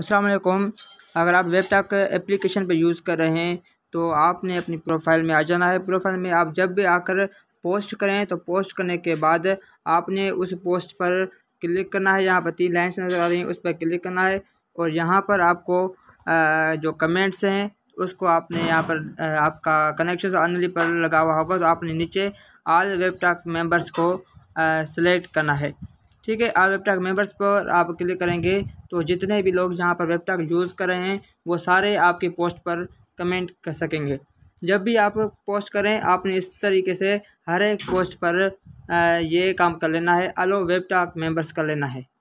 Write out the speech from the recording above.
असलकुम अगर आप वेबटॉक एप्लीकेशन पर यूज़ कर रहे हैं तो आपने अपनी प्रोफाइल में आ जाना है प्रोफाइल में आप जब भी आकर पोस्ट करें तो पोस्ट करने के बाद आपने उस पोस्ट पर क्लिक करना है यहाँ पर तीन लाइन्स नज़र आ रही हैं उस पर क्लिक करना है और यहाँ पर आपको जो कमेंट्स हैं उसको आपने यहाँ पर आपका कनेक्शन अनली पर लगा हुआ होगा तो आपने नीचे आल वेबटॉक मेम्बर्स को सिलेक्ट करना है ठीक है आप वेबटाक मेंबर्स पर आप क्लिक करेंगे तो जितने भी लोग जहाँ पर वेबटाक यूज़ कर रहे हैं वो सारे आपकी पोस्ट पर कमेंट कर सकेंगे जब भी आप पोस्ट करें आपने इस तरीके से हर एक पोस्ट पर ये काम कर लेना है अलो वेबटाक मेंबर्स कर लेना है